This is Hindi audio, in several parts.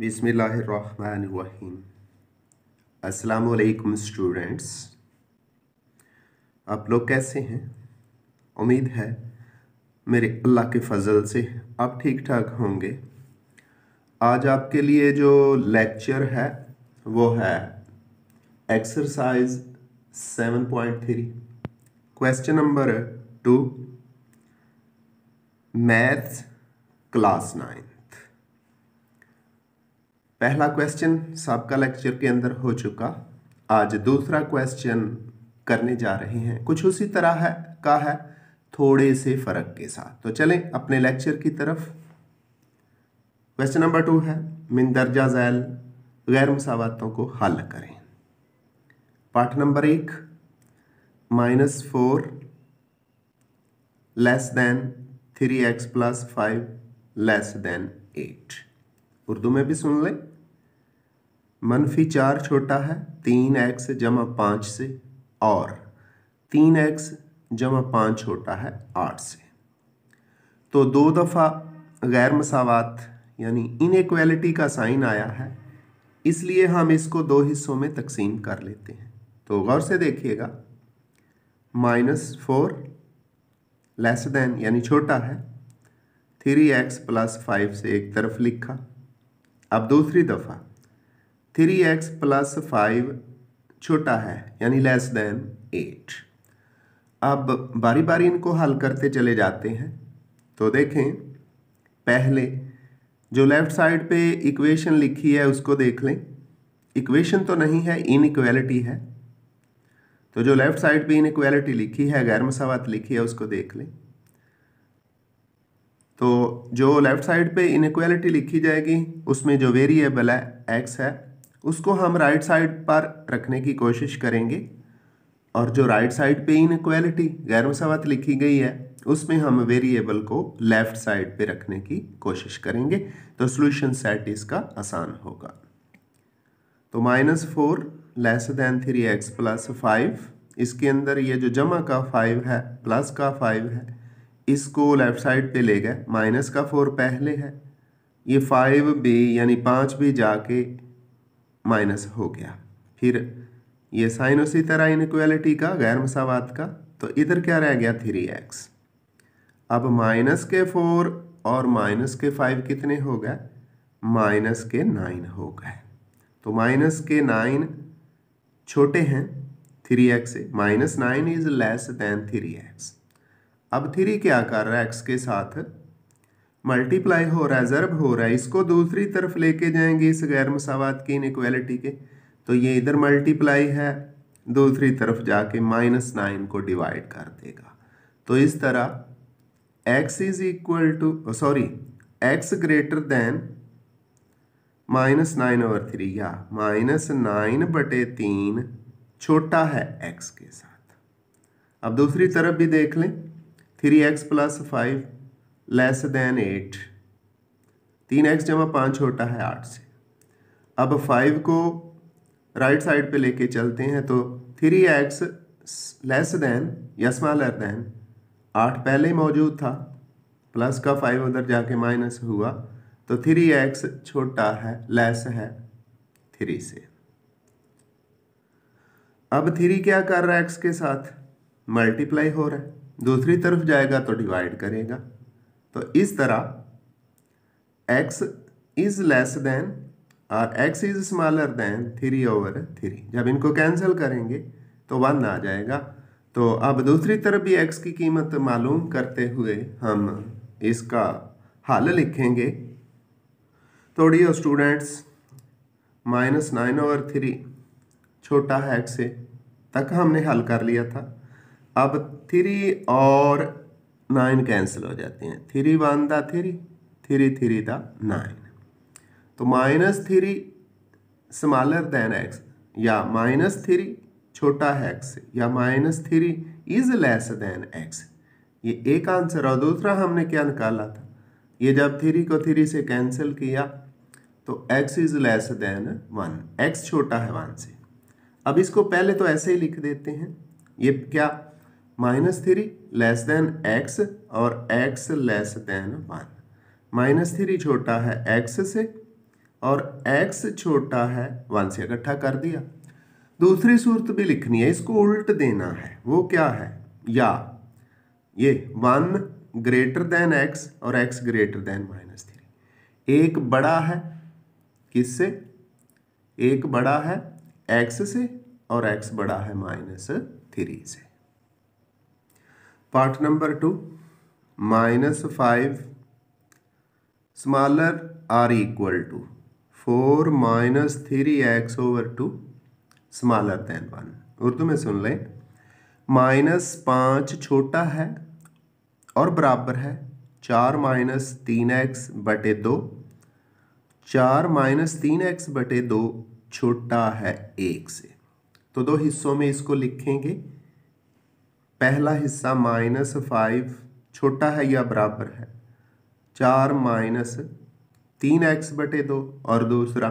बिसमीम अस्सलाम स्टूडेंट्स आप लोग कैसे हैं उम्मीद है मेरे अल्लाह के फजल से आप ठीक ठाक होंगे आज आपके लिए जो लेक्चर है वो है exercise 7.3 question number two maths class nine पहला क्वेश्चन सबका लेक्चर के अंदर हो चुका आज दूसरा क्वेश्चन करने जा रहे हैं कुछ उसी तरह है का है थोड़े से फ़र्क के साथ तो चलें अपने लेक्चर की तरफ क्वेश्चन नंबर टू है मिन दर्जा जैल गैर मसावतों को हल करें पार्ट नंबर एक minus four less than three X plus five less than eight Urdu में भी सुन लें मनफी चार छोटा है तीन एक्स जमा पाँच से और तीन एक्स जमा पाँच छोटा है आठ से तो दो दफ़ा गैर मसावत यानी इनक्वालिटी का साइन आया है इसलिए हम इसको दो हिस्सों में तकसीम कर लेते हैं तो गौर से देखिएगा माइनस फोर लेस देन यानी छोटा है थ्री एक्स प्लस फाइव से एक तरफ लिखा अब दूसरी दफ़ा थ्री एक्स प्लस फाइव छोटा है यानी लेस देन एट अब बारी बारी इनको हल करते चले जाते हैं तो देखें पहले जो लेफ़्ट साइड पे इक्वेशन लिखी है उसको देख लें इक्वेशन तो नहीं है इनइक्वालिटी है तो जो लेफ़्ट साइड पे इनइक्वालिटी लिखी है गैर मसावत लिखी है उसको देख लें तो जो लेफ़्ट साइड पे इन लिखी जाएगी उसमें जो वेरिएबल है एक्स है उसको हम राइट साइड पर रखने की कोशिश करेंगे और जो राइट साइड पे क्वालिटी गैर मसावत लिखी गई है उसमें हम वेरिएबल को लेफ़्ट साइड पे रखने की कोशिश करेंगे तो सोल्यूशन सेट इसका आसान होगा तो minus four less than three X plus five इसके अंदर ये जो जमा का फाइव है प्लस का फाइव है इसको लेफ़्ट साइड पे ले गए माइनस का फोर पहले है ये फाइव भी यानी पाँच भी जाके माइनस हो गया फिर ये साइन उसी तरह इनक्वालिटी का गैर मसावात का तो इधर क्या रह गया थ्री एक्स अब माइनस के फोर और माइनस के फाइव कितने हो गए माइनस के नाइन हो गए तो माइनस के नाइन छोटे हैं थ्री एक्स से minus nine is less than three x अब थ्री क्या कर रहा है एक्स के साथ मल्टीप्लाई हो रहा है ज़रब हो रहा है इसको दूसरी तरफ लेके जाएंगे इस गैर मसावत की इनक्वालिटी के तो ये इधर मल्टीप्लाई है दूसरी तरफ जाके माइनस नाइन को डिवाइड कर देगा तो इस तरह x is equal to sorry x greater than minus nine over three या माइनस नाइन बटे तीन छोटा है x के साथ अब दूसरी तरफ भी देख लें three X plus five less than eight तीन एक्स जमा पाँच छोटा है आठ से अब फाइव को राइट साइड पे लेके चलते हैं तो थ्री एक्स लेस देन या स्मॉलर देन आठ पहले ही मौजूद था प्लस का फाइव उधर जाके माइनस हुआ तो थ्री एक्स छोटा है लेस है थ्री से अब थ्री क्या कर रहा है एक्स के साथ मल्टीप्लाई हो रहा है दूसरी तरफ जाएगा तो डिवाइड करेगा तो इस तरह x इज लेस देन और x is smaller than three over three जब इनको कैंसिल करेंगे तो वन आ जाएगा तो अब दूसरी तरफ भी x की कीमत मालूम करते हुए हम इसका हल लिखेंगे थोड़ी और students minus nine over three छोटा है एक्स से तक हमने हल कर लिया था अब थ्री और नाइन कैंसिल हो जाती हैं three one the three three three the nine तो minus three smaller than X या माइनस थ्री छोटा है एक्स या minus three is less than X ये एक आंसर और दूसरा हमने क्या निकाला था ये जब थ्री को थ्री से कैंसिल किया तो x is less than one X छोटा है वन से अब इसको पहले तो ऐसे ही लिख देते हैं ये क्या minus three less than x और x less than one minus three छोटा है एक्स से और एक्स छोटा है वन से इकट्ठा कर दिया दूसरी सूरत भी लिखनी है इसको उल्ट देना है वो क्या है या ये वन ग्रेटर देन एक्स और x greater than minus three एक बड़ा है किससे एक बड़ा है एक्स से और एक्स बड़ा है माइनस थ्री से number two minus five 5 or equal to four minus three x over two smaller than one Urdu में सुन लें माइनस पाँच छोटा है और बराबर है चार माइनस तीन एक्स बटे दो चार माइनस तीन एक्स बटे दो छोटा है एक से तो दो हिस्सों में इसको लिखेंगे पहला हिस्सा माइनस फाइव छोटा है या बराबर है चार माइनस तीन एक्स बटे दो और दूसरा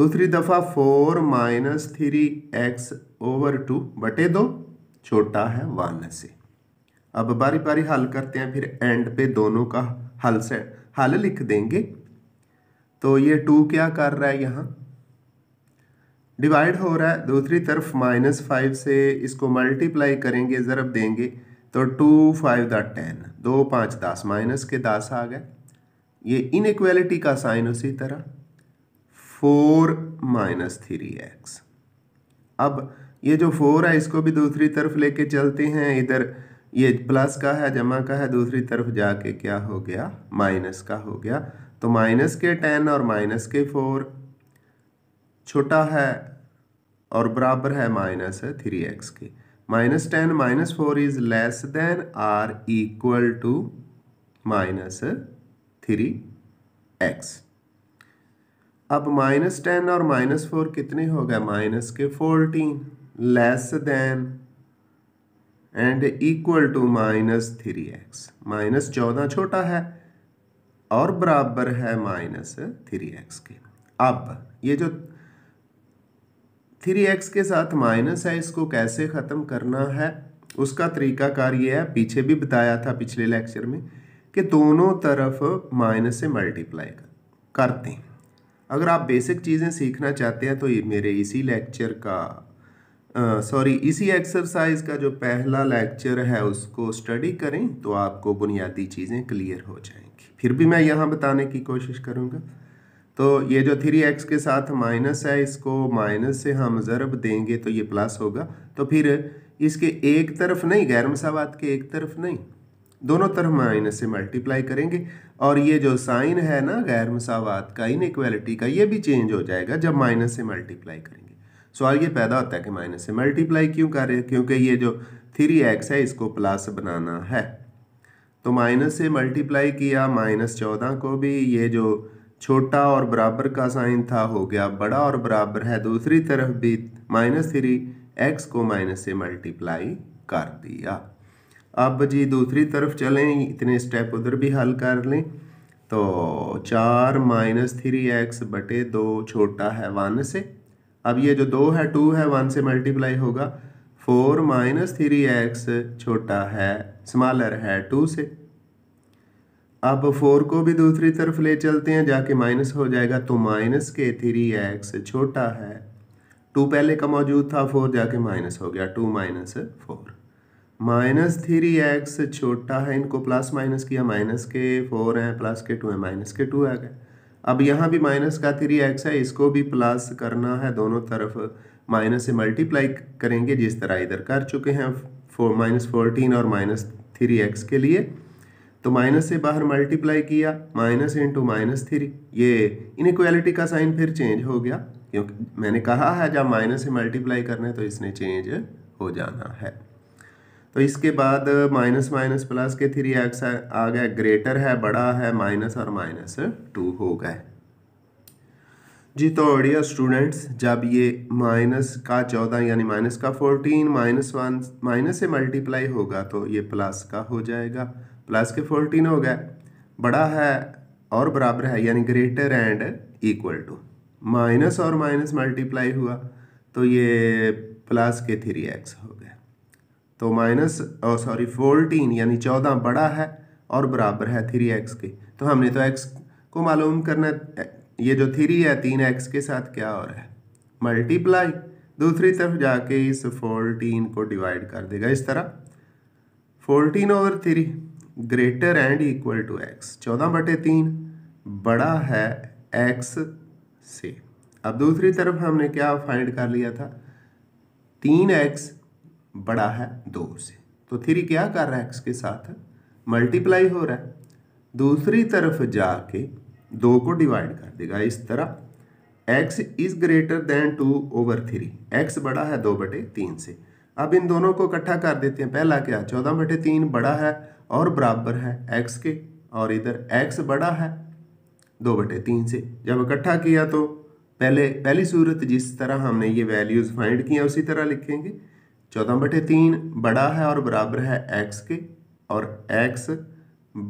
दूसरी दफ़ा four minus three x over two बटे दो छोटा है वन से अब बारी बारी हल करते हैं फिर एंड पे दोनों का हल से हल लिख देंगे तो ये टू क्या कर रहा है यहाँ डिवाइड हो रहा है दूसरी तरफ माइनस फाइव से इसको मल्टीप्लाई करेंगे ज़रब देंगे तो टू फाइव द टेन दो पाँच दस माइनस के दस आ गए ये इनक्वेलिटी का साइन उसी तरह फोर माइनस थ्री एक्स अब ये जो फोर है इसको भी दूसरी तरफ लेके चलते हैं इधर ये प्लस का है जमा का है दूसरी तरफ जाके क्या हो गया माइनस का हो गया तो माइनस के टेन और माइनस के फोर छोटा है और बराबर है माइनस थ्री एक्स के minus ten minus four is less than or equal to minus three x अब माइनस टेन और माइनस फोर कितने हो गए माइनस के fourteen less than and equal to minus three x minus चौदह छोटा है और बराबर है माइनस थ्री एक्स के अब ये जो थ्री एक्स के साथ माइनस है इसको कैसे ख़त्म करना है उसका तरीकाकार ये है पीछे भी बताया था पिछले लेक्चर में कि दोनों तरफ माइनस से मल्टीप्लाई करते हैं अगर आप बेसिक चीज़ें सीखना चाहते हैं तो ये मेरे इसी लेक्चर का सॉरी इसी एक्सरसाइज का जो पहला लेक्चर है उसको स्टडी करें तो आपको बुनियादी चीज़ें क्लियर हो जाएंगी फिर भी मैं यहाँ बताने की कोशिश करूँगा तो ये जो थ्री एक्स के साथ माइनस है इसको माइनस से हम ज़रब देंगे तो ये प्लस होगा तो फिर इसके एक तरफ नहीं गैर मसावत के एक तरफ नहीं दोनों तरफ माइनस से मल्टीप्लाई करेंगे और ये जो साइन है ना गैर मसावत का इनक्वालिटी का ये भी चेंज हो जाएगा जब माइनस से मल्टीप्लाई करेंगे सवाल ये पैदा होता है कि माइनस से मल्टीप्लाई क्यों कर रहे हैं क्योंकि ये जो थ्री एक्स है इसको प्लस बनाना है तो माइनस से मल्टीप्लाई किया माइनस चौदह को भी ये जो छोटा और बराबर का साइन था हो गया बड़ा और बराबर है दूसरी तरफ भी माइनस थ्री एक्स को माइनस से मल्टीप्लाई कर दिया अब जी दूसरी तरफ चलें इतने स्टेप उधर भी हल कर लें तो चार माइनस थ्री एक्स बटे दो छोटा है वन से अब ये जो दो है टू है वन से मल्टीप्लाई होगा फोर माइनस थ्री एक्स छोटा है स्मॉलर है टू से अब फोर को भी दूसरी तरफ ले चलते हैं जाके माइनस हो जाएगा तो माइनस के थ्री एक्स छोटा है टू पहले का मौजूद था फोर जाके माइनस हो गया two minus four minus three x छोटा है इनको प्लस माइनस किया माइनस के फोर है प्लस के टू हैं माइनस के टू आ गए अब यहाँ भी माइनस का थ्री एक्स है इसको भी प्लस करना है दोनों तरफ माइनस से मल्टीप्लाई करेंगे जिस तरह इधर कर चुके हैं फोर माइनस फोर्टीन और माइनस थ्री एक्स के लिए तो माइनस से बाहर मल्टीप्लाई किया माइनस इंटू माइनस थ्री ये इनक्वालिटी का साइन फिर चेंज हो गया क्योंकि मैंने कहा है जब माइनस से मल्टीप्लाई करना है तो इसने चेंज हो जाना है तो इसके बाद माइनस माइनस प्लस के थ्री एक्स आ गया ग्रेटर है बड़ा है माइनस और माइनस टू हो गए जी तो ऑडियो स्टूडेंट्स जब ये माइनस का चौदह यानी माइनस का फोर्टीन माइनस वन माइनस से मल्टीप्लाई होगा तो ये प्लस का हो जाएगा प्लस के फोर्टीन हो गया बड़ा है और बराबर है यानी greater and equal to minus और माइनस मल्टीप्लाई हुआ तो ये प्लस के थ्री एक्स हो गया तो माइनस सॉरी फोर्टीन यानी चौदह बड़ा है और बराबर है थ्री एक्स के तो हमने तो एक्स को मालूम करना ये जो थ्री है तीन एक्स के साथ क्या और है मल्टीप्लाई दूसरी तरफ जाके इस फोर्टीन को डिवाइड कर देगा इस तरह fourteen over three greater and equal to x चौदह बटे तीन बड़ा है एक्स से अब दूसरी तरफ हमने क्या फाइंड कर लिया था तीन एक्स बड़ा है दो से तो थ्री क्या कर रहा है एक्स के साथ मल्टीप्लाई हो रहा है दूसरी तरफ जाके दो को डिवाइड कर देगा इस तरह x is greater than two over three x बड़ा है दो बटे तीन से अब इन दोनों को इकट्ठा कर देते हैं पहला क्या चौदह बटे तीन बड़ा है और बराबर है एक्स के और इधर एक्स बड़ा है दो बटे तीन से जब इकट्ठा किया तो पहले पहली सूरत जिस तरह हमने ये वैल्यूज़ फाइंड किया उसी तरह लिखेंगे चौदह बटे तीन बड़ा है और बराबर है एक्स के और एक्स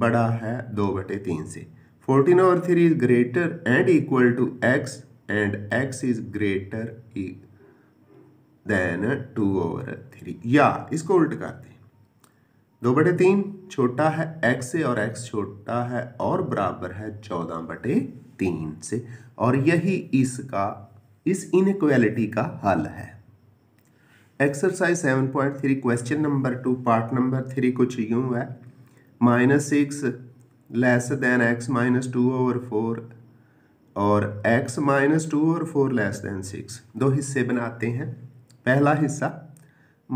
बड़ा है दो बटे तीन से फोर्टीन और three is greater and equal to x and x is greater than two over three या इसको उल्ट करते हैं दो बटे तीन छोटा है x से और x छोटा है और बराबर है चौदह बटे तीन से और यही इसका इस इनक्वालिटी का हल है exercise seven point three question number two part number three कुछ यूं है minus six less than x minus two over four और x minus two over four less than six दो हिस्से बनाते हैं पहला हिस्सा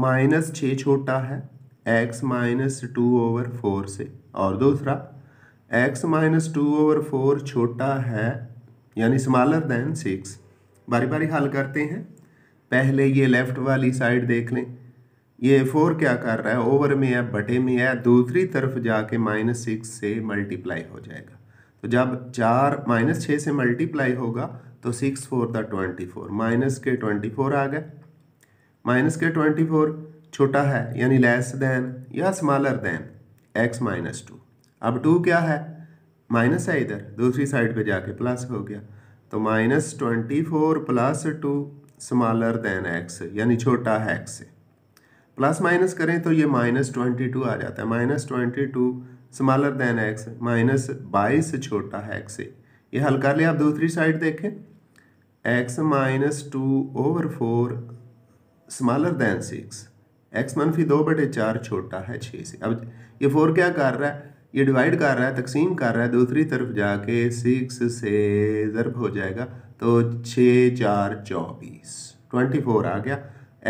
माइनस छः छोटा है x minus two over four से और दूसरा x minus two over four छोटा है यानी स्मॉलर देन सिक्स बारी बारी हल करते हैं पहले ये लेफ़्ट वाली साइड देख लें ये फोर क्या कर रहा है ओवर में है बटे में है दूसरी तरफ जाके माइनस सिक्स से मल्टीप्लाई हो जाएगा तो जब चार माइनस छः से मल्टीप्लाई होगा तो six four the twenty four minus के ट्वेंटी फोर आ गए माइनस के ट्वेंटी फोर छोटा है यानी लेस देन या smaller than x minus two अब टू क्या है माइनस है इधर दूसरी साइड पे जाके प्लस हो गया तो minus twenty four plus two smaller than x यानी छोटा है एक्स से प्लस माइनस करें तो ये माइनस ट्वेंटी टू आ जाता है minus twenty two smaller than x minus बाईस छोटा है एक्स से ये हल कर लिया आप दूसरी साइड देखें x minus two over four smaller than six x मनफी दो बटे चार छोटा है छः से अब ये फोर क्या कर रहा है ये डिवाइड कर रहा है तकसीम कर रहा है दूसरी तरफ जाके सिक्स से ज़रब हो जाएगा तो छः चार चौबीस ट्वेंटी फोर आ गया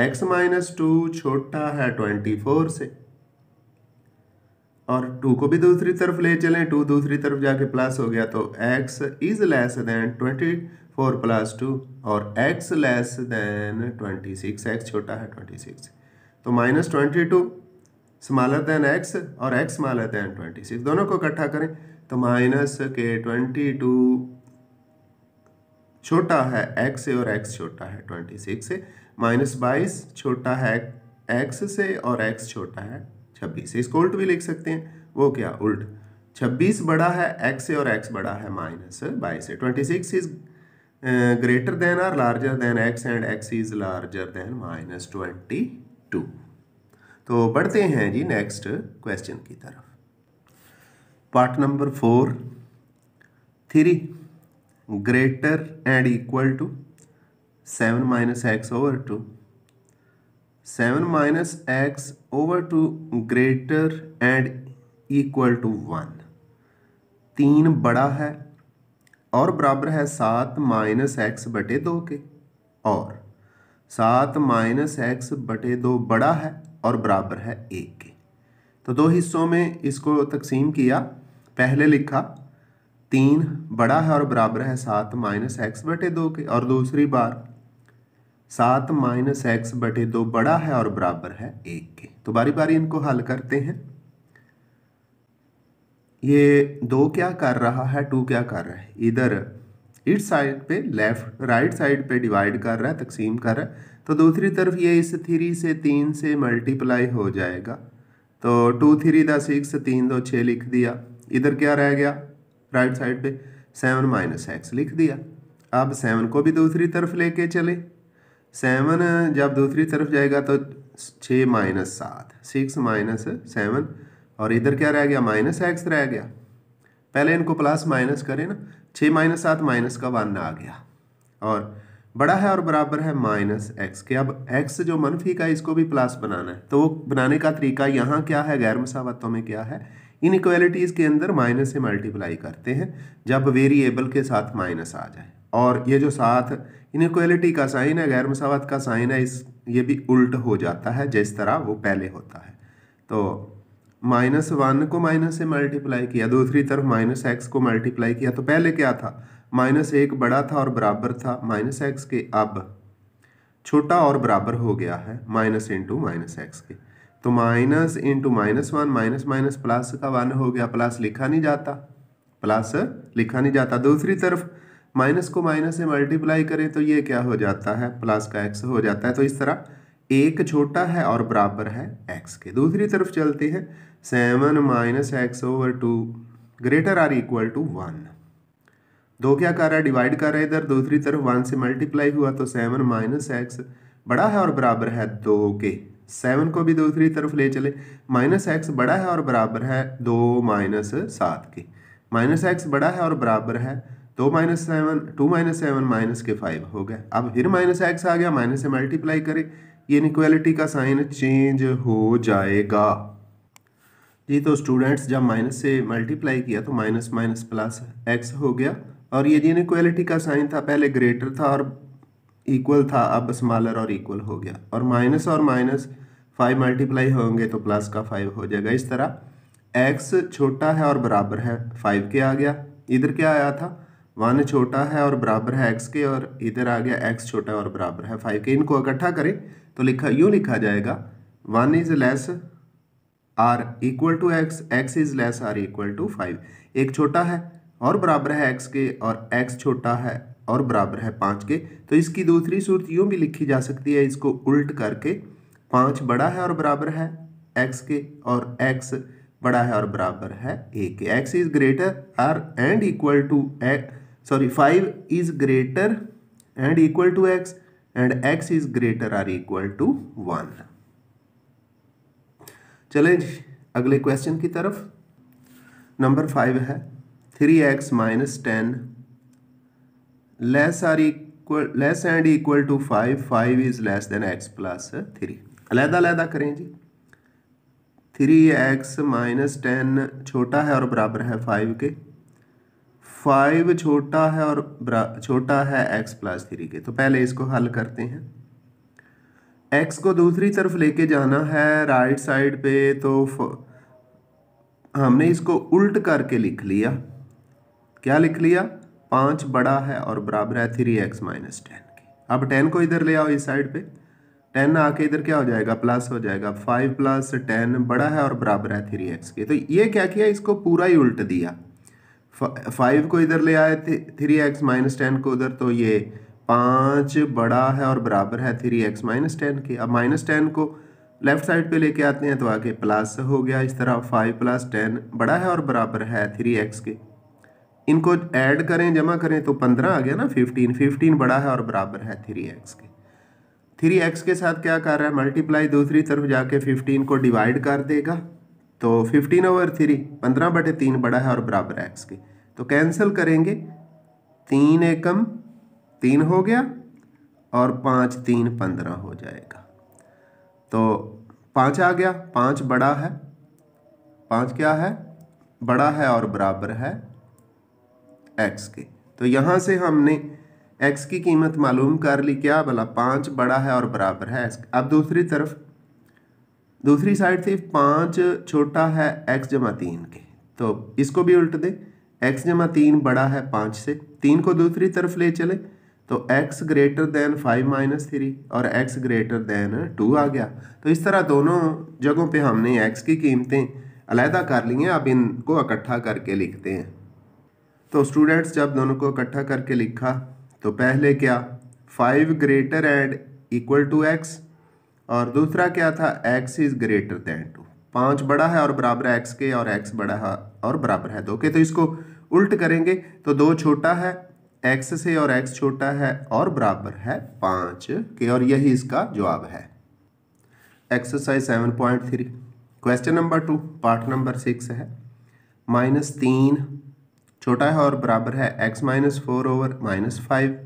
एक्स माइनस टू छोटा है ट्वेंटी फोर से और टू को भी दूसरी तरफ ले चलें टू दूसरी तरफ जाके प्लस हो गया तो x is less than twenty four plus two और x less than twenty six x छोटा है ट्वेंटी सिक्स तो minus twenty two smaller than x और x smaller than twenty six दोनों को इकट्ठा करें तो माइनस के ट्वेंटी टू छोटा है एक्स से और एक्स छोटा है ट्वेंटी सिक्स से माइनस बाईस छोटा है एक्स से और एक्स छोटा है छब्बीस से इसको उल्ट भी लिख सकते हैं वो क्या उल्ट छब्बीस बड़ा है एक्स से और एक्स बड़ा है माइनस बाईस से twenty six is greater than or larger than x and x is larger than minus twenty two तो बढ़ते हैं जी नेक्स्ट क्वेश्चन की तरफ part number four three greater and equal to seven minus x over two seven minus x over two greater and equal to one तीन बड़ा है और बराबर है सात माइनस एक्स बटे दो के और सात माइनस एक्स बटे दो बड़ा है और बराबर है एक के तो दो हिस्सों में इसको तकसीम किया पहले लिखा तीन बड़ा है और बराबर है सात माइनस एक्स बटे दो के और दूसरी बार सात माइनस एक्स बटे दो बड़ा है और बराबर है एक के तो बारी बारी इनको हल करते हैं ये दो क्या कर रहा है टू क्या कर रहा है इधर इस साइड पे लेफ्ट राइट साइड पे डिवाइड कर रहा है तकसीम कर रहा है तो दूसरी तरफ ये इस थ्री से तीन से मल्टीप्लाई हो जाएगा तो टू थ्री दा सिक्स तीन दो छः लिख दिया इधर क्या रह गया राइट साइड पे सेवन माइनस एक्स लिख दिया अब सेवन को भी दूसरी तरफ लेके चले सेवन जब दूसरी तरफ जाएगा तो छः माइनस सात सिक्स माइनस सेवन और इधर क्या रह गया माइनस एक्स रह गया पहले इनको प्लस माइनस करें ना छः माइनस सात माइनस का वन आ गया और बड़ा है और बराबर है माइनस एक्स के अब एक्स जो मनफी का इसको भी प्लस बनाना है तो वो बनाने का तरीका यहाँ क्या है गैर मसावतों में क्या है इन इक्वलिटीज़ के अंदर माइनस से मल्टीप्लाई करते हैं जब वेरिएबल के साथ माइनस आ जाए और ये जो साथ इनक्वलिटी का साइन है गैर मसावत का साइन है इस ये भी उल्ट हो जाता है जिस तरह वो पहले होता है तो माइनस वन को माइनस से मल्टीप्लाई किया दूसरी तरफ माइनस एक्स को मल्टीप्लाई किया तो पहले क्या था माइनस एक बड़ा था और बराबर था माइनस एक्स के अब छोटा और बराबर हो गया है माइनस इंटू माइनस एक्स के तो minus into minus one minus minus plus का वन हो गया प्लस लिखा नहीं जाता प्लस लिखा नहीं जाता दूसरी तरफ माइनस को माइनस से मल्टीप्लाई करें तो ये क्या हो जाता है प्लस का एक्स हो जाता है तो इस तरह एक छोटा है और बराबर है एक्स के दूसरी तरफ चलती है seven minus x over two greater or equal to one दो क्या कर रहा है डिवाइड कर रहा है इधर दूसरी तरफ वन से मल्टीप्लाई हुआ तो सेवन माइनस एक्स बड़ा है और बराबर है दो के सेवन को भी दूसरी तरफ ले चले माइनस एक्स बड़ा है और बराबर है दो माइनस सात के माइनस एक्स बड़ा है और बराबर है दो minus seven two minus seven minus के फाइव हो गया अब फिर माइनस एक्स आ गया माइनस से मल्टीप्लाई करें ये इनक्वालिटी का साइन चेंज हो जाएगा जी तो स्टूडेंट्स जब माइनस से मल्टीप्लाई किया तो माइनस माइनस प्लस एक्स हो गया और ये जी इनक्वालिटी का साइन था पहले ग्रेटर था और इक्वल था अब स्मॉलर और इक्वल हो गया और माइनस और माइनस फाइव मल्टीप्लाई होंगे तो प्लस का फाइव हो जाएगा इस तरह एक्स छोटा है और बराबर है फाइव के आ गया इधर क्या आया था वन छोटा है और बराबर है एक्स के और इधर आ गया एक्स छोटा और बराबर है फाइव के इनको इकट्ठा करें तो लिखा यूँ लिखा जाएगा one is less or equal to x x is less or equal to five एक छोटा है और बराबर है एक्स के और एक्स छोटा है और बराबर है पाँच के तो इसकी दूसरी सूरत यूँ भी लिखी जा सकती है इसको उल्ट करके पाँच बड़ा है और बराबर है एक्स के और एक्स बड़ा है और बराबर है ए के x is greater or and equal to x sorry five is greater and equal to x and x is greater or equal to one चले अगले क्वेश्चन की तरफ नंबर फाइव है three x minus ten less or equal less and equal to five five is less than x plus three अलहदा अलहदा करें जी थ्री एक्स माइनस टेन छोटा है और बराबर है फाइव के फाइव छोटा है और छोटा है एक्स प्लस थ्री के तो पहले इसको हल करते हैं एक्स को दूसरी तरफ लेके जाना है राइट साइड पे तो हमने इसको उल्ट करके लिख लिया क्या लिख लिया पाँच बड़ा है और बराबर है थ्री एक्स माइनस टेन के अब टेन को इधर ले आओ इस साइड पे टेन आके इधर क्या हो जाएगा प्लस हो जाएगा फाइव प्लस टेन बड़ा है और बराबर है थ्री एक्स के तो ये क्या किया इसको पूरा ही उल्ट दिया फाइव को इधर ले आए थ्री एक्स माइनस टेन को उधर तो ये पाँच बड़ा है और बराबर है थ्री एक्स माइनस टेन के अब माइनस टेन को लेफ्ट साइड पे लेके आते हैं तो आगे प्लस हो गया इस तरह फाइव प्लस टेन बड़ा है और बराबर है थ्री एक्स के इनको ऐड करें जमा करें तो पंद्रह आ गया ना फिफ्टीन फिफ्टीन बड़ा है और बराबर है थ्री एक्स के थ्री एक्स के साथ क्या कर रहा है मल्टीप्लाई दूसरी तरफ जाके फिफ्टीन को डिवाइड कर देगा तो फिफ्टीन ओवर थ्री पंद्रह बटे तीन बड़ा है और बराबर है एक्स के तो कैंसिल करेंगे तीन एकम तीन हो गया और पाँच तीन पंद्रह हो जाएगा तो पाँच आ गया पाँच बड़ा है पाँच क्या है बड़ा है और बराबर है एक्स के तो यहाँ से हमने एक्स की कीमत मालूम कर ली क्या भला पाँच बड़ा है और बराबर है अब दूसरी तरफ दूसरी साइड से पाँच छोटा है एक्स जमा तीन के तो इसको भी उल्ट दें एक्स जमा तीन बड़ा है पाँच से तीन को दूसरी तरफ ले चले तो x greater than five minus three और एक्स ग्रेटर दैन टू आ गया तो इस तरह दोनों जगहों पे हमने एक्स की कीमतें अलहदा कर ली हैं अब इनको इकट्ठा करके लिखते हैं तो स्टूडेंट्स जब दोनों को इकट्ठा करके लिखा तो पहले क्या five greater and equal to x और दूसरा क्या था x is greater than two पाँच बड़ा है और बराबर है एक्स के और एक्स बड़ा है और बराबर है दो के तो इसको उल्ट करेंगे तो दो छोटा है एक्स से और एक्स छोटा है और बराबर है पाँच के और यही इसका जवाब है exercise seven point three question number two part number six है माइनस तीन छोटा है और बराबर है x minus four over minus five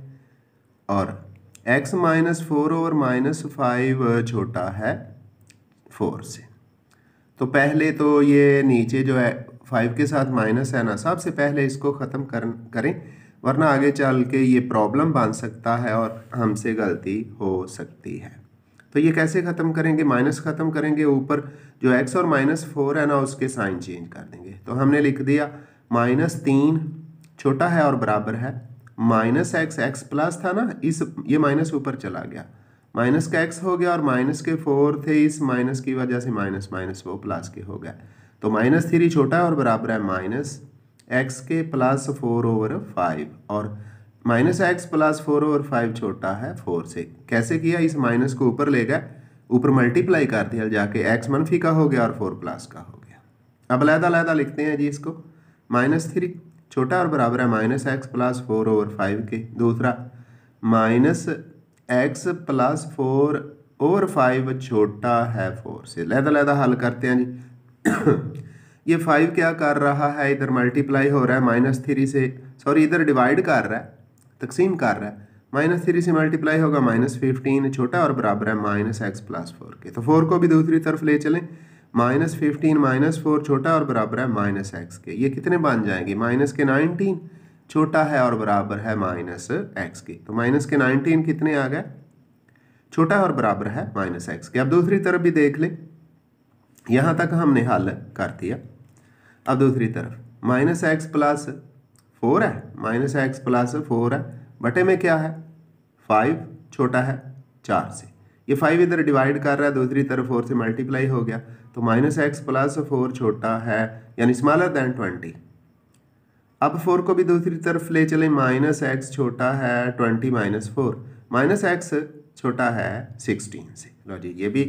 और एक्स माइनस फोर और माइनस फाइव छोटा है फोर से तो पहले तो ये नीचे जो है फाइव के साथ माइनस है ना सबसे पहले इसको ख़त्म कर करें वरना आगे चल के ये प्रॉब्लम बन सकता है और हमसे गलती हो सकती है तो ये कैसे ख़त्म करेंगे माइनस ख़त्म करेंगे ऊपर जो एक्स और माइनस फोर है ना उसके साइन चेंज कर देंगे तो हमने लिख दिया माइनस तीन छोटा है और बराबर है माइनस एक्स एक्स प्लस था ना इस ये माइनस ऊपर चला गया माइनस का एक्स हो गया और माइनस के फोर थे इस माइनस की वजह से माइनस माइनस वो प्लस के हो गया तो माइनस थ्री छोटा है और बराबर है माइनस एक्स के प्लस फोर ओवर फाइव और minus x plus four over five छोटा है फोर से कैसे किया इस माइनस को ऊपर ले गए ऊपर मल्टीप्लाई कर दिया जाके एक्स मनफी का हो गया और फोर प्लस का हो गया अब लहदा लहदा लिखते हैं जी इसको माइनस थ्री छोटा और बराबर है minus x plus four over five के दूसरा minus x plus four over five छोटा है फोर से लहदा लहदा हल करते हैं जी ये फाइव क्या कर रहा है इधर मल्टीप्लाई हो रहा है माइनस थ्री से सॉरी इधर डिवाइड कर रहा है तकसीम कर रहा है माइनस थ्री से मल्टीप्लाई होगा माइनस फिफ्टीन छोटा और बराबर है माइनस एक्स प्लस फोर के तो फोर को भी दूसरी तरफ ले चलें माइनस फिफ्टीन माइनस फोर छोटा और बराबर है माइनस एक्स के ये कितने बन जाएंगे माइनस के नाइनटीन छोटा है और बराबर है माइनस एक्स के तो माइनस के नाइनटीन कितने आ गए छोटा और बराबर है माइनस एक्स के अब दूसरी तरफ भी देख ले यहाँ तक हमने हल कर दिया अब दूसरी तरफ माइनस एक्स प्लस फोर है माइनस एक्स प्लस फोर है बटे में क्या है फाइव छोटा है चार से ये फाइव इधर डिवाइड कर रहा है दूसरी तरफ फोर से मल्टीप्लाई हो गया तो माइनस एक्स प्लस फोर छोटा है यानी स्मॉलर दैन ट्वेंटी अब फोर को भी दूसरी तरफ ले चले माइनस एक्स छोटा है twenty minus four minus x छोटा है सिक्सटीन से लो जी ये भी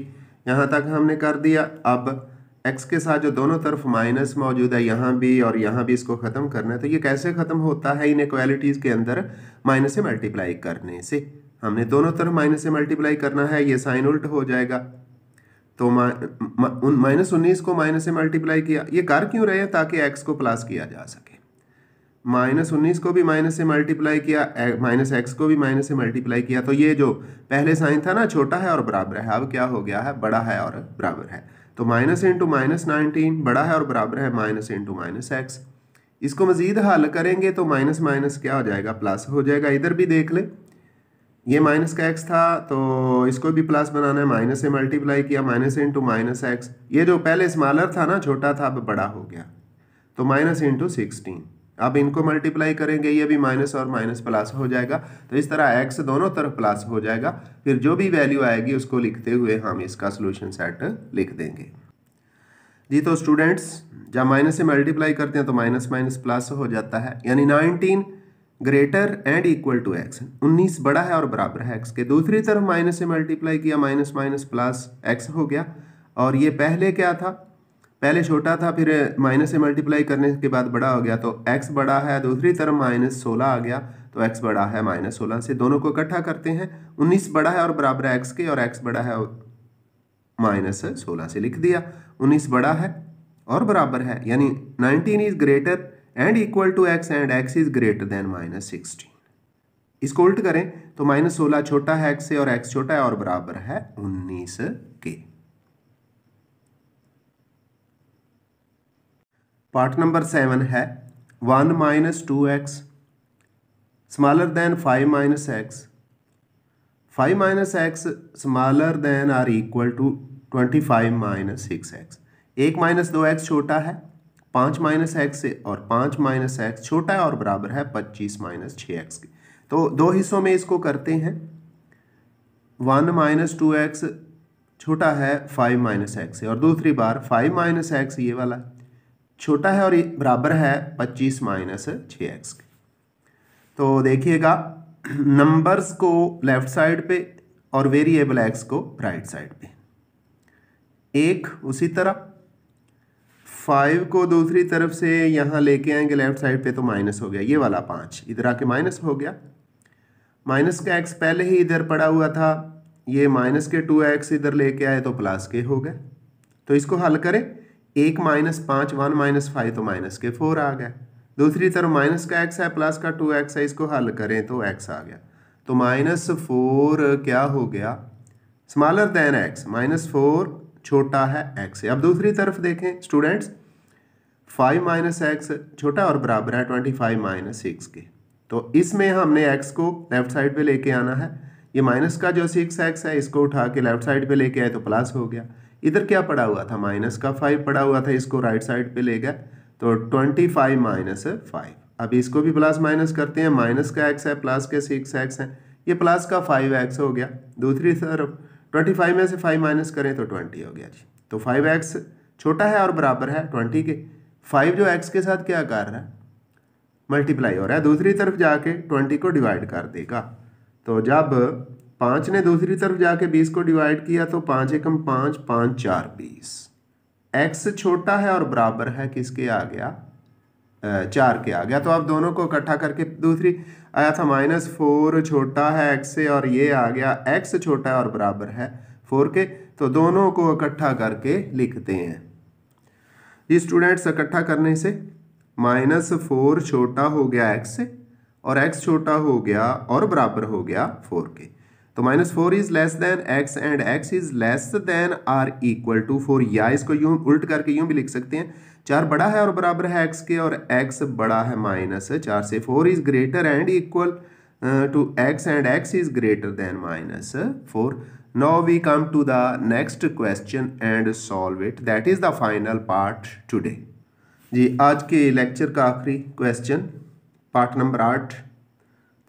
यहाँ तक हमने कर दिया अब एक्स के साथ जो दोनों तरफ माइनस मौजूद है यहाँ भी और यहाँ भी इसको ख़त्म करना है तो ये कैसे ख़त्म होता है इन के अंदर माइनस से मल्टीप्लाई करने से हमने दोनों तरफ माइनस से मल्टीप्लाई करना है ये साइन उल्ट हो जाएगा तो माइनस उन्नीस को माइनस से मल्टीप्लाई किया ये कर क्यों रहे ताकि एक्स को प्लस किया जा सके माइनस उन्नीस को भी माइनस से मल्टीप्लाई किया माइनस एक्स को भी माइनस से मल्टीप्लाई किया तो ये जो पहले साइन था ना छोटा है और बराबर है अब क्या हो गया है बड़ा है और बराबर है तो माइनस इंटू माइनस नाइनटीन बड़ा है और बराबर है माइनस इंटू माइनस एक्स इसको मज़ीद हल करेंगे तो माइनस माइनस क्या हो जाएगा प्लस हो जाएगा इधर भी देख लें ये माइनस का एक्स था तो इसको भी प्लस बनाना है माइनस से मल्टीप्लाई किया माइनस इंटू माइनस एक्स ये जो पहले स्मॉलर था ना छोटा था अब बड़ा हो गया तो माइनस इंटू सिक्सटीन अब इनको मल्टीप्लाई करेंगे ये भी माइनस और माइनस प्लस हो जाएगा तो इस तरह एक्स दोनों तरफ प्लस हो जाएगा फिर जो भी वैल्यू आएगी उसको लिखते हुए हम इसका सोल्यूशन सेट लिख देंगे जी तो स्टूडेंट्स जब माइनस से मल्टीप्लाई करते हैं तो माइनस माइनस प्लस हो जाता है यानी nineteen greater and equal to x उन्नीस बड़ा है और बराबर है एक्स के दूसरी तरफ माइनस से मल्टीप्लाई किया माइनस माइनस प्लस एक्स हो गया और ये पहले क्या था पहले छोटा था फिर माइनस से मल्टीप्लाई करने के बाद बड़ा हो गया तो एक्स बड़ा है दूसरी तरफ माइनस सोलह आ गया तो एक्स बड़ा है माइनस सोलह से दोनों को इकट्ठा करते हैं उन्नीस बड़ा है और बराबर है एक्स के और एक्स बड़ा है माइनस सोलह से लिख दिया उन्नीस बड़ा है और बराबर है यानी nineteen is greater and equal to x and x is greater than minus sixteen इसको उल्ट करें तो माइनस सोलह छोटा है एक्स से और एक्स छोटा है और बराबर है उन्नीस के पार्ट नंबर सेवन है one minus two x smaller than five minus x five minus x smaller than or equal to twenty five minus six x एक माइनस दो एक्स छोटा है पाँच माइनस एक्स से और पाँच माइनस एक्स छोटा है और बराबर है पच्चीस माइनस छः एक्स के तो दो हिस्सों में इसको करते हैं वन माइनस टू एक्स छोटा है फाइव माइनस एक्स से और दूसरी बार फाइव माइनस एक्स ये वाला छोटा है और बराबर है पच्चीस माइनस छः एक्स के तो देखिएगा नंबर्स को लेफ्ट साइड पे और वेरिएबल एक्स को राइट साइड पे एक उसी तरह फाइव को दूसरी तरफ से यहाँ लेके आएंगे लेफ्ट साइड पे तो माइनस हो गया ये वाला पाँच इधर आके माइनस हो गया माइनस का एक्स पहले ही इधर पड़ा हुआ था ये माइनस के टू एक्स इधर लेके आए तो प्लस के हो गए तो इसको हल करें एक माइनस पाँच वन माइनस फाइव तो माइनस के फोर आ गए दूसरी तरफ माइनस का एक्स है प्लस का टू एक्स है इसको हल करें तो एक्स आ गया तो माइनस फोर क्या हो गया smaller than x minus four छोटा है एक्स से अब दूसरी तरफ देखें स्टूडेंट्स फाइव माइनस एक्स छोटा और बराबर है ट्वेंटी फाइव माइनस सिक्स के तो इसमें हमने एक्स को लेफ्ट साइड पे लेके आना है ये माइनस का जो सिक्स एक्स है इसको उठा के लेफ्ट साइड पे लेके आए तो प्लस हो गया इधर क्या पड़ा हुआ था माइनस का फाइव पड़ा हुआ था इसको राइट साइड पे ले गया तो ट्वेंटी फाइव माइनस फाइव अब इसको भी प्लस माइनस करते हैं माइनस का एक्स है प्लस के सिक्स एक्स है ये प्लस का फाइव एक्स हो गया दूसरी तरफ ट्वेंटी फाइव में से फाइव माइनस करें तो ट्वेंटी हो गया जी तो फाइव एक्स छोटा है और बराबर है ट्वेंटी के फाइव जो एक्स के साथ क्या कर रहा है मल्टीप्लाई हो रहा है दूसरी तरफ जाके ट्वेंटी को डिवाइड कर देगा तो जब पाँच ने दूसरी तरफ जाके बीस को डिवाइड किया तो पाँच एकम पाँच पाँच चार बीस एक्स छोटा है और बराबर है किसके आ गया चार के आ गया तो आप दोनों को इकट्ठा करके दूसरी आया था माइनस फोर छोटा है एक्स से और ये आ गया एक्स छोटा है और बराबर है फोर के तो दोनों को इकट्ठा करके लिखते हैं ये स्टूडेंट्स इकट्ठा करने से माइनस फोर छोटा हो गया एक्स से और एक्स छोटा हो गया और बराबर हो गया फोर के तो minus four is less than x and x is less than or equal to four या इसको यूं उल्ट करके यूं भी लिख सकते हैं चार बड़ा है और बराबर है एक्स के और एक्स बड़ा है माइनस चार से four is greater and equal to x and x is greater than minus four now we come to the next question and solve it that is the final part today जी आज के लेक्चर का आखिरी क्वेश्चन पार्ट नंबर आठ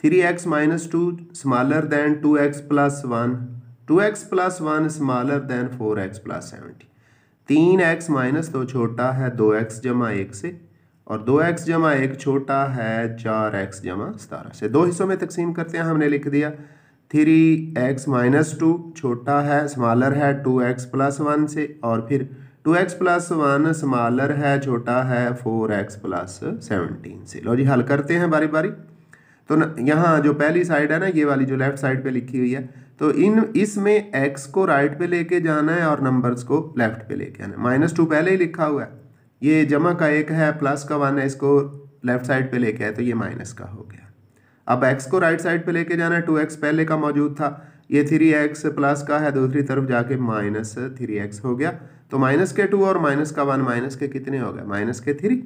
three x minus two smaller than two x plus one two x plus one smaller than four x plus seventy तीन एक्स माइनस दो छोटा है दो एक्स जमा एक से और दो एक्स जमा एक छोटा है चार एक्स जमा सतारह से दो हिस्सों में तकसीम करते हैं हमने लिख दिया थ्री एक्स माइनस टू छोटा है स्मॉलर है टू एक्स प्लस वन से और फिर two x plus one smaller है छोटा है फोर एक्स प्लस सेवनटीन से लो जी हल करते हैं बारी बारी तो यहाँ जो पहली साइड है ना ये वाली जो लेफ्ट साइड पे लिखी हुई है तो इन इसमें एक्स को राइट पे लेके जाना है और नंबर्स को लेफ्ट पे लेके आना है माइनस टू पहले ही लिखा हुआ है ये जमा का एक है प्लस का वन है इसको लेफ्ट साइड पे लेके आए तो ये माइनस का हो गया अब एक्स को राइट साइड पे लेके जाना है टू एक्स पहले का मौजूद था ये थ्री एक्स प्लस का है दूसरी तरफ जाके माइनस थ्री एक्स हो गया तो माइनस के टू और माइनस का वन माइनस के कितने हो गए माइनस के थ्री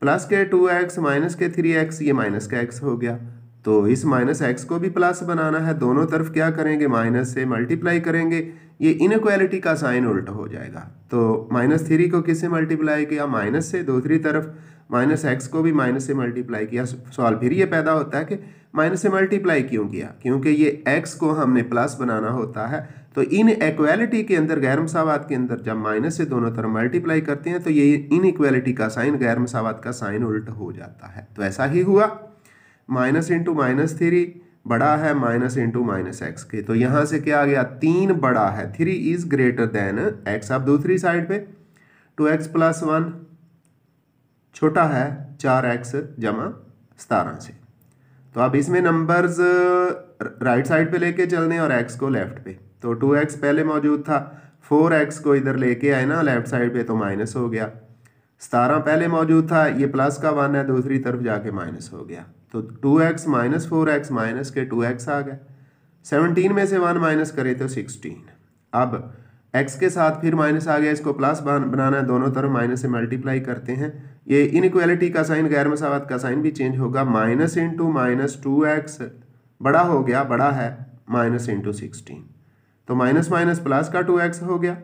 प्लस के टू एक्स माइनस के थ्री एक्स ये माइनस का एक्स हो गया तो इस माइनस एक्स को भी प्लस बनाना है दोनों तरफ क्या करेंगे माइनस से मल्टीप्लाई करेंगे ये इनक्वालिटी का साइन उल्टा हो जाएगा तो माइनस थ्री को किससे मल्टीप्लाई किया माइनस से दूसरी तरफ माइनस एक्स को भी माइनस से मल्टीप्लाई किया सवाल फिर ये पैदा होता है कि माइनस से मल्टीप्लाई क्यों किया क्योंकि ये एक्स को हमने प्लस बनाना होता है तो इन एक्वालिटी के अंदर गैर मसावत के अंदर जब माइनस से दोनों तरफ मल्टीप्लाई करते हैं तो ये इन इक्वालिटी का साइन गैर मसावत का साइन उल्ट हो जाता है तो ऐसा ही हुआ माइनस इंटू माइनस थ्री बड़ा है माइनस इंटू माइनस एक्स के तो यहाँ से क्या आ गया तीन बड़ा है three is greater than x आप दूसरी साइड पे टू एक्स प्लस वन छोटा है चार एक्स जमा सतारह से तो अब इसमें नंबर्स राइट साइड पे लेके चलने और एक्स को लेफ्ट पे तो टू एक्स पहले मौजूद था फोर एक्स को इधर लेके आए ना लेफ्ट साइड पे तो माइनस हो गया सतारह पहले मौजूद था ये प्लस का वन है दूसरी तरफ जाके माइनस हो गया तो two x minus four x minus के टू एक्स आ गया सेवनटीन में से वन माइनस करे तो सिक्सटीन अब एक्स के साथ फिर माइनस आ गया इसको प्लस बनाना है दोनों तरफ माइनस से मल्टीप्लाई करते हैं ये इनक्वालिटी का साइन गैर मसावत का साइन भी चेंज होगा minus into minus two x बड़ा हो गया बड़ा है माइनस इंटू सिक्सटीन तो माइनस माइनस प्लस का टू एक्स हो गया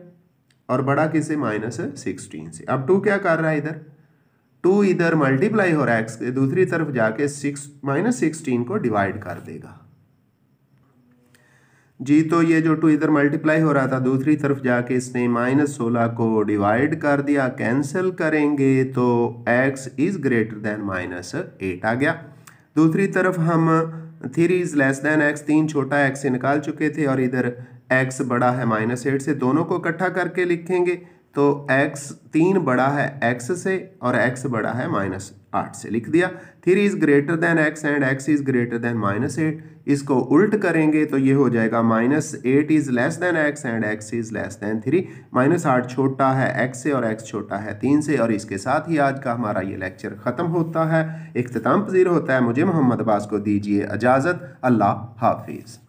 और बड़ा किसे माइनस है सिक्सटीन से अब टू क्या कर रहा है इधर टू इधर मल्टीप्लाई हो रहा है एक्स के दूसरी तरफ जाके सिक्स माइनस सिक्सटीन को डिवाइड कर देगा जी तो ये जो टू इधर मल्टीप्लाई हो रहा था दूसरी तरफ जाके इसने माइनस सोलह को डिवाइड कर दिया कैंसिल करेंगे तो x is greater than minus eight आ गया दूसरी तरफ हम three is less than x तीन छोटा एक्स से निकाल चुके थे और इधर एक्स बड़ा है माइनस एट से दोनों को इकट्ठा करके लिखेंगे तो एक्स तीन बड़ा है एक्स से और एक्स बड़ा है माइनस आठ से लिख दिया three is greater than x and x is greater than minus eight इसको उल्ट करेंगे तो ये हो जाएगा minus eight is less than x and x is less than three minus आठ छोटा है एक्स से और एक्स छोटा है तीन से और इसके साथ ही आज का हमारा ये लेक्चर ख़त्म होता है इख्ताम पजीर होता है मुझे मोहम्मद अब्बास को दीजिए इजाज़त अल्लाह हाफिज़